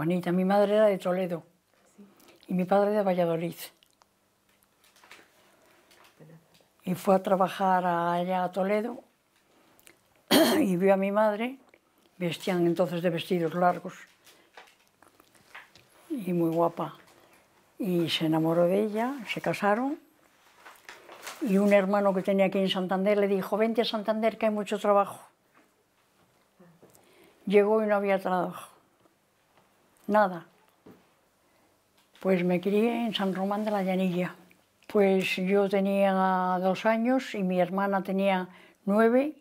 Juanita, mi madre era de Toledo y mi padre de Valladolid. Y fue a trabajar allá a Toledo y vio a mi madre, vestían entonces de vestidos largos y muy guapa. Y se enamoró de ella, se casaron y un hermano que tenía aquí en Santander le dijo, vente a Santander que hay mucho trabajo. Llegó y no había trabajo nada. Pues me crié en San Román de la Llanilla. Pues yo tenía dos años y mi hermana tenía nueve,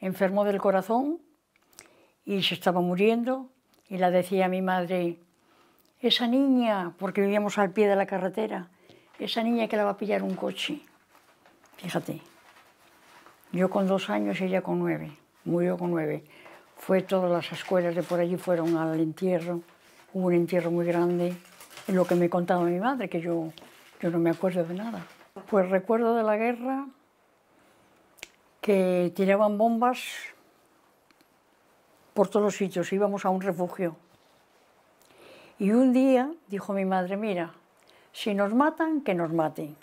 enfermó del corazón y se estaba muriendo. Y la decía a mi madre, esa niña, porque vivíamos al pie de la carretera, esa niña que la va a pillar un coche. Fíjate, yo con dos años y ella con nueve, murió con nueve. Fue todas las escuelas de por allí, fueron al entierro hubo un entierro muy grande, en lo que me contaba mi madre, que yo, yo no me acuerdo de nada. Pues recuerdo de la guerra que tiraban bombas por todos los sitios, íbamos a un refugio. Y un día dijo mi madre, mira, si nos matan, que nos maten.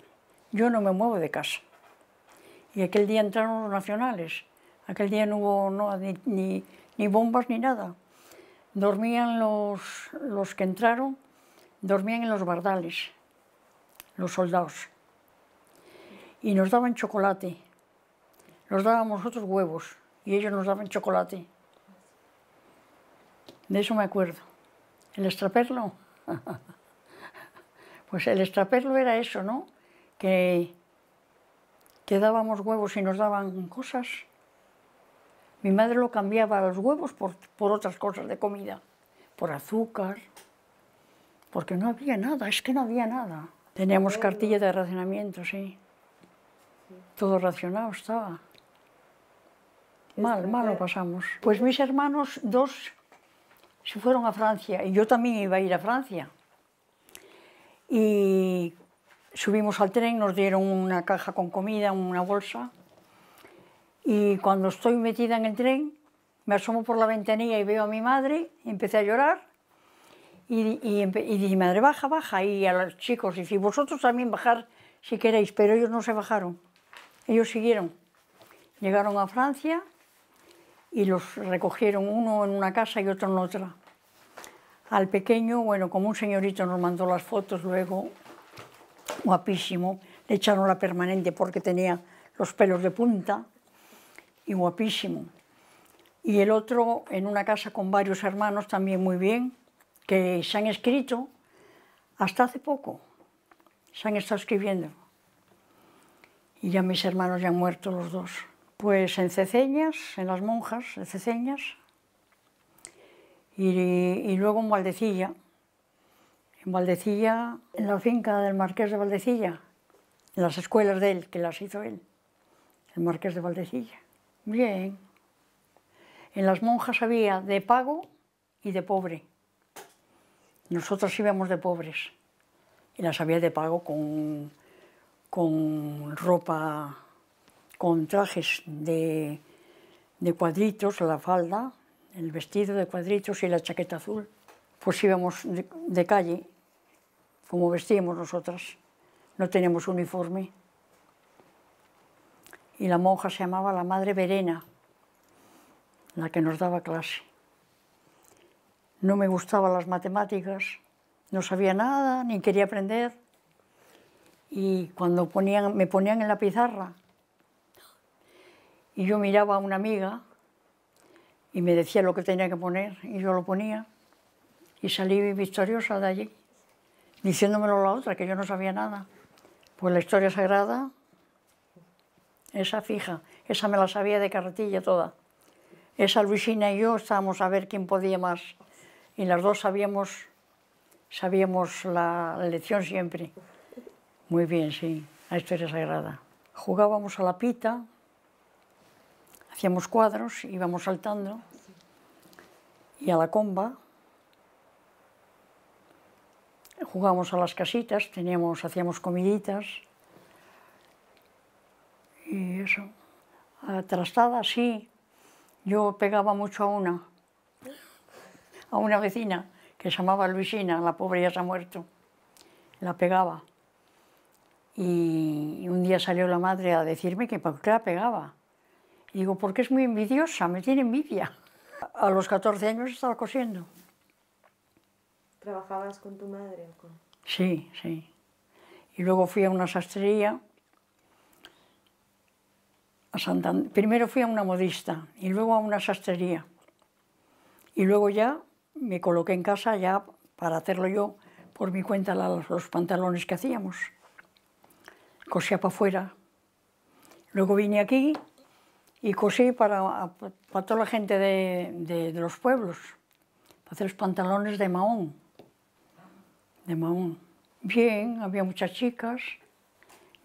Yo no me muevo de casa. Y aquel día entraron los nacionales. Aquel día no hubo ni bombas ni nada dormían los, que entraron, dormían en los bardales, los soldados. Y nos daban chocolate. Nos dábamos otros huevos y ellos nos daban chocolate. De eso me acuerdo. El extraperlo. pues el extraperlo era eso, ¿no? Que, que dábamos huevos y nos daban cosas. Mi madre lo cambiaba los huevos por, por otras cosas de comida, por azúcar, porque no había nada, es que no había nada. Teníamos cartilla de racionamiento, sí. Todo racionado estaba. Mal, mal lo eh, pasamos. Pues mis hermanos, dos, se fueron a Francia y yo también iba a ir a Francia. Y subimos al tren, nos dieron una caja con comida, una bolsa, y cuando estoy metida en el tren, me asomo por la ventanilla y veo a mi madre, empecé a llorar y, y, dije, madre, baja, baja. Y a los chicos y vosotros también bajar si queréis, pero ellos no se bajaron, ellos siguieron. Llegaron a Francia y los recogieron uno en una casa y otro en otra. Al pequeño, bueno, como un señorito nos mandó las fotos luego, guapísimo, le echaron la permanente porque tenía los pelos de punta y guapísimo. Y el otro en una casa con varios hermanos también muy bien, que se han escrito hasta hace poco, se han estado escribiendo. Y ya mis hermanos ya han muerto los dos. Pues en Ceceñas, en las monjas, en Ceceñas, y, y luego en Valdecilla, en Valdecilla, en la finca del marqués de Valdecilla, en las escuelas de él, que las hizo él, el marqués de Valdecilla. Bien. En las monjas había de pago y de pobre. Nosotros íbamos de pobres. Y las había de pago con, ropa, con trajes de, de cuadritos, la falda, el vestido de cuadritos y la chaqueta azul. Pues íbamos de, de calle, como vestíamos nosotras. No teníamos uniforme y la monja se llamaba la Madre Verena, la que nos daba clase. No me gustaban las matemáticas, no sabía nada, ni quería aprender. Y cuando me ponían en la pizarra y yo miraba a una amiga y me decía lo que tenía que poner y yo lo ponía y salí victoriosa de allí, diciéndomelo la otra, que yo no sabía nada. Pues la historia sagrada esa fija, esa me la sabía de carretilla toda. Esa Luisina y yo estábamos a ver quién podía más y las dos sabíamos, sabíamos la, lección siempre. Muy bien, sí, la historia sagrada. Jugábamos a la pita, hacíamos cuadros, íbamos saltando y a la comba. Jugábamos a las casitas, teníamos, hacíamos comiditas y eso. Atrastada, sí. Yo pegaba mucho a una, a una vecina que se llamaba Luisina, la pobre ya se ha muerto. La pegaba. Y un día salió la madre a decirme que por qué la pegaba. Y digo, porque es muy envidiosa, me tiene envidia. A los 14 años estaba cosiendo. ¿Trabajabas con tu madre? Sí, sí. Y luego fui a una sastrería Primero fui a una modista y luego a una sastrería. Y luego ya me coloqué en casa ya para hacerlo yo por mi cuenta los, pantalones que hacíamos. Cosía para afuera. Luego vine aquí y cosí para, para toda la gente de, los pueblos, para hacer los pantalones de Mahón. De Mahón. Bien, había muchas chicas.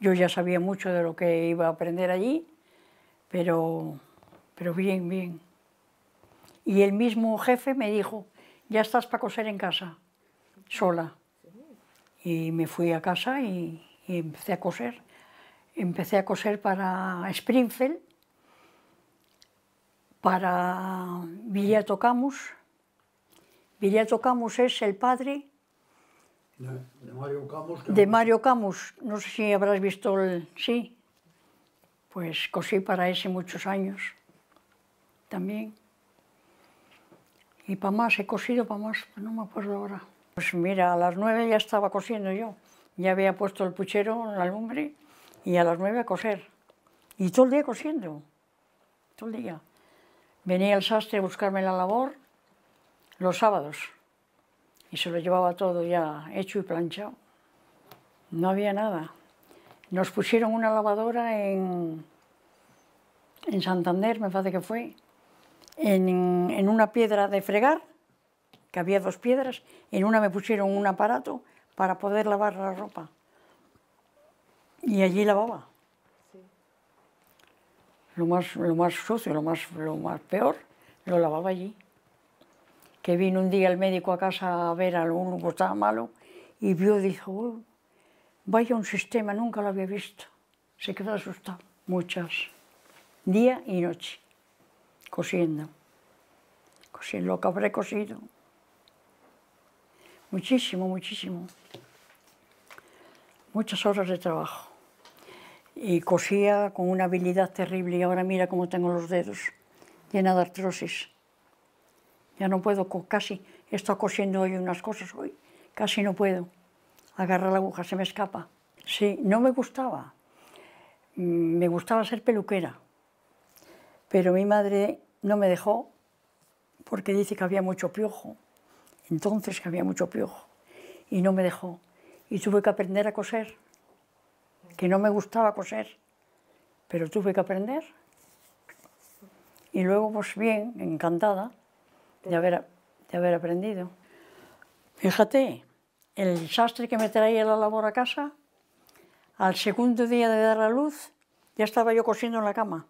Yo ya sabía mucho de lo que iba a aprender allí pero, pero bien, bien. Y el mismo jefe me dijo, ya estás para coser en casa, sola. Y me fui a casa y, empecé a coser. Empecé a coser para Springfield, para Villato Camus. Villa Camus es el padre de Mario Camus. De Mario Camus. No sé si habrás visto el... Sí, pues cosí para ese muchos años también. Y para más, he cosido para más, no me acuerdo ahora. Pues mira, a las nueve ya estaba cosiendo yo. Ya había puesto el puchero en la lumbre y a las nueve a coser. Y todo el día cosiendo, todo el día. Venía el sastre a buscarme la labor los sábados y se lo llevaba todo ya hecho y planchado. No había nada. Nos pusieron una lavadora en, en Santander, me parece que fue, en, una piedra de fregar, que había dos piedras, en una me pusieron un aparato para poder lavar la ropa. Y allí lavaba. Lo, más, lo más sucio, lo más, lo más peor, lo lavaba allí. Que vino un día el médico a casa a ver a alguno que estaba malo y vio, dijo, oh, vaya un sistema, nunca lo había visto. Se quedó asustado. Muchas. Día y noche, cosiendo. Cosiendo lo que habré cosido. Muchísimo, muchísimo. Muchas horas de trabajo. Y cosía con una habilidad terrible y ahora mira cómo tengo los dedos, llena de artrosis. Ya no puedo, casi, he cosiendo hoy unas cosas hoy, casi no puedo agarra la aguja, se me escapa. Sí, no me gustaba. Mm, me gustaba ser peluquera, pero mi madre no me dejó porque dice que había mucho piojo, entonces que había mucho piojo, y no me dejó. Y tuve que aprender a coser, que no me gustaba coser, pero tuve que aprender. Y luego, pues bien, encantada de haber, de haber aprendido. Fíjate, el sastre que me traía la labor a casa, al segundo día de dar la luz, ya estaba yo cosiendo en la cama.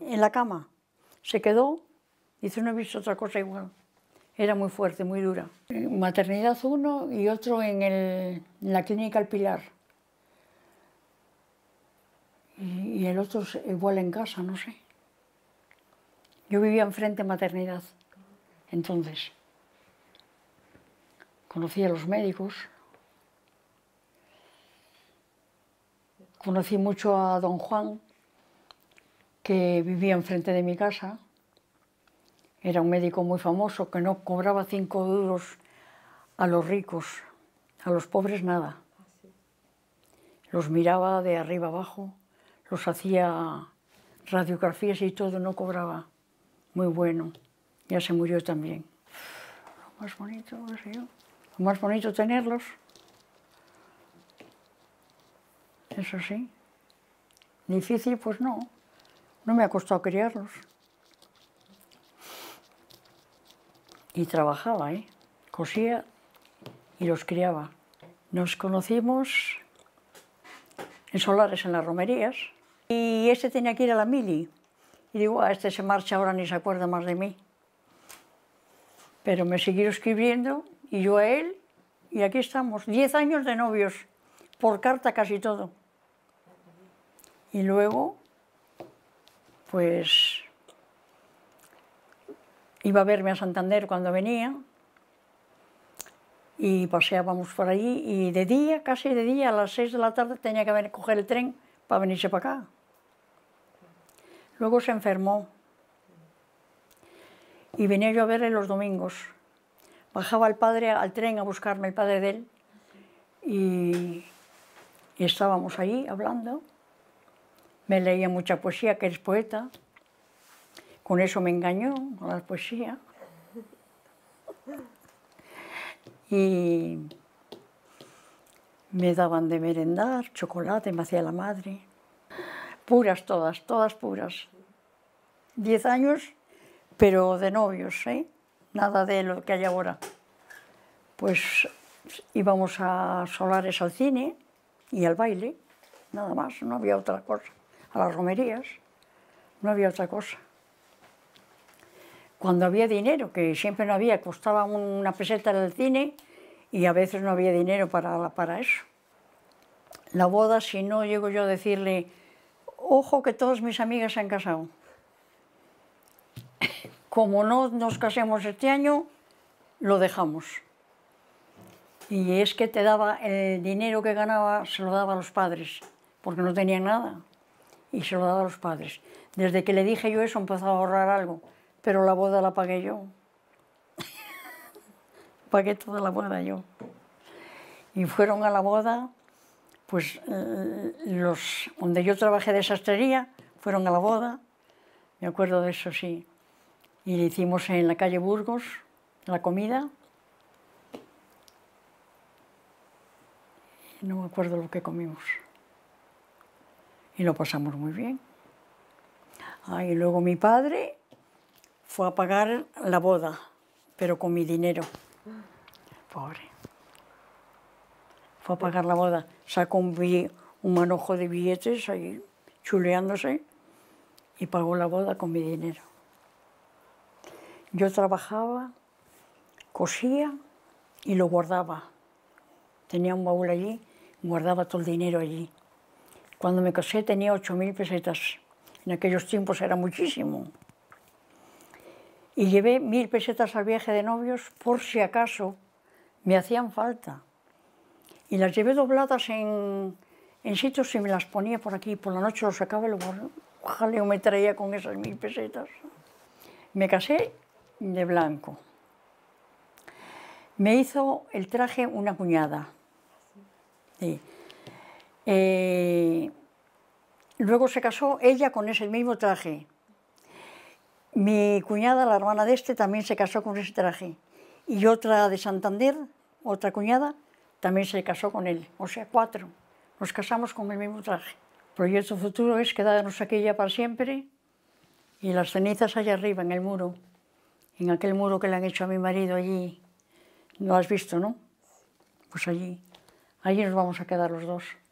En la cama. Se quedó, dice, no he visto otra cosa igual. Era muy fuerte, muy dura. Maternidad uno y otro en, la clínica El Pilar. Y, el otro igual en casa, no sé. Yo vivía enfrente de maternidad, entonces conocí a los médicos, conocí mucho a don Juan, que vivía enfrente de mi casa. Era un médico muy famoso que no cobraba cinco duros a los ricos, a los pobres nada. Los miraba de arriba abajo, los hacía radiografías y todo, no cobraba. Muy bueno. Ya se murió también. Lo más bonito, qué sé más bonito tenerlos. Eso sí. Difícil, pues no. No me ha costado criarlos. Y trabajaba, ¿eh? Cosía y los criaba. Nos conocimos en solares, en las romerías, y este tenía que ir a la mili. Y digo, a este se marcha ahora ni se acuerda más de mí. Pero me siguió escribiendo y yo a él, y aquí estamos, Diez años de novios, por carta casi todo. Y luego, pues, iba a verme a Santander cuando venía, y paseábamos por allí, y de día, casi de día, a las seis de la tarde tenía que coger el tren para venirse para acá. Luego se enfermó, y venía yo a verle los domingos. Bajaba el padre al tren a buscarme el padre de él y, estábamos allí hablando. Me leía mucha poesía, que eres poeta. Con eso me engañó, con la poesía. Y me daban de merendar, chocolate, me hacía la madre. Puras todas, todas puras. Diez años, pero de novios, ¿eh? nada de lo que hay ahora. Pues íbamos a Solares al cine y al baile, nada más, no había otra cosa. A las romerías, no había otra cosa. Cuando había dinero, que siempre no había, costaba una peseta en el cine y a veces no había dinero para, para eso. La boda, si no llego yo a decirle, ojo que todas mis amigas se han casado como no nos casemos este año, lo dejamos. Y es que te daba el dinero que ganaba, se lo daba a los padres, porque no tenían nada. Y se lo daba a los padres. Desde que le dije yo eso empezó a ahorrar algo, pero la boda la pagué yo. pagué toda la boda yo. Y fueron a la boda, pues eh, los donde yo trabajé de sastrería, fueron a la boda. Me acuerdo de eso, sí y le hicimos en la calle Burgos la comida. No me acuerdo lo que comimos. Y lo pasamos muy bien. Ah, y luego mi padre fue a pagar la boda, pero con mi dinero. Pobre. Fue a pagar la boda. Sacó un, un manojo de billetes ahí, chuleándose, y pagó la boda con mi dinero. Yo trabajaba, cosía y lo guardaba. Tenía un baúl allí, guardaba todo el dinero allí. Cuando me casé tenía 8.000 pesetas. En aquellos tiempos era muchísimo. Y llevé 1.000 pesetas al viaje de novios por si acaso me hacían falta. Y las llevé dobladas en, sitios y me las ponía por aquí. Por la noche lo sacaba y lo yo me traía con esas 1.000 pesetas. Me casé de blanco. Me hizo el traje una cuñada. Sí. Eh, luego se casó ella con ese mismo traje. Mi cuñada, la hermana de este, también se casó con ese traje. Y otra de Santander, otra cuñada, también se casó con él. O sea, cuatro. Nos casamos con el mismo traje. Proyecto futuro es quedarnos aquella para siempre y las cenizas allá arriba en el muro en aquel muro que le han hecho a mi marido allí. Lo has visto, ¿no? Pues allí. Allí nos vamos a quedar los dos.